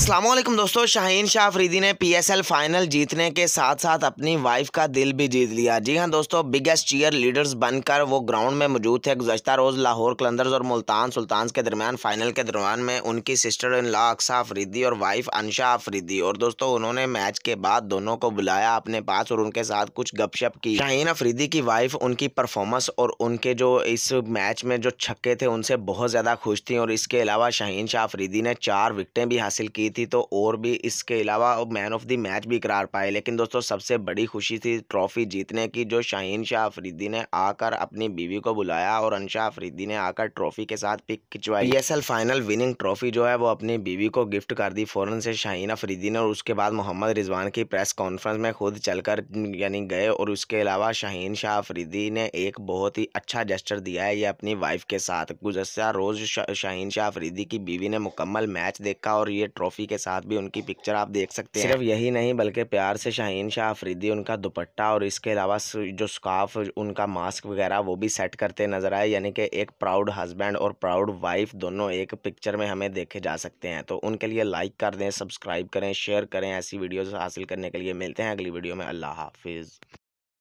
असलम दोस्तों शाहीन शाह अफरीदी ने PSL final जीतने के साथ साथ अपनी वाइफ का दिल भी जीत लिया जी हाँ दोस्तों बिगेस्ट चीयर लीडर्स बनकर वो ग्राउंड में मौजूद थे गुजशत रोज़ लाहौर कलंदर्स और मुल्तान सुल्तान्स के दरमियान फाइनल के दरमियान में उनकी sister in law Aqsa Afridi और वाइफ अनशा अफरीदी और दोस्तों उन्होंने मैच के बाद दोनों को बुलाया अपने पास और उनके साथ कुछ गपशप की शाहीन अफरीदी की वाइफ उनकी परफॉर्मेंस और उनके जो इस मैच में जो छक्के थे उनसे बहुत ज़्यादा खुश थी और इसके अलावा शाहीन शाह अफरीदी ने चार विकटें भी हासिल की की थी तो और भी इसके अलावा मैन ऑफ द मैच भी करार पाए लेकिन दोस्तों सबसे बड़ी खुशी थी ट्रॉफ़ी जीतने की जो शाहीन शाह अफरीदी ने आकर अपनी बीवी को बुलाया और अनशा अफरीदी ने आकर ट्रॉफ़ी के साथ पिक खिंचवाई पी फाइनल विनिंग ट्रॉफ़ी जो है वो अपनी बीवी को गिफ्ट कर दी फ़ौरन से शाहीन अफरीदी ने और उसके बाद मोहम्मद रिजवान की प्रेस कॉन्फ्रेंस में खुद चलकर यानी गए और उसके अलावा शाहीन शाह अफरीदी ने एक बहुत ही अच्छा जेस्टर दिया है ये अपनी वाइफ के साथ गुजस्ता रोज़ शाहीन शाह अफरीदी की बीवी ने मुकम्मल मैच देखा और ये ट्रॉफी ट्रॉफी के साथ भी उनकी पिक्चर आप देख सकते हैं सिर्फ यही नहीं बल्कि प्यार से शाहीन शाह अफरीदी उनका दुपट्टा और इसके अलावा जो स्काफ उनका मास्क वगैरह वो भी सेट करते नजर आए यानी कि एक प्राउड हस्बैंड और प्राउड वाइफ दोनों एक पिक्चर में हमें देखे जा सकते हैं तो उनके लिए लाइक कर दें सब्सक्राइब करें शेयर करें ऐसी वीडियोज़ हासिल करने के लिए मिलते हैं अगली वीडियो में अल्लाह हाफिज़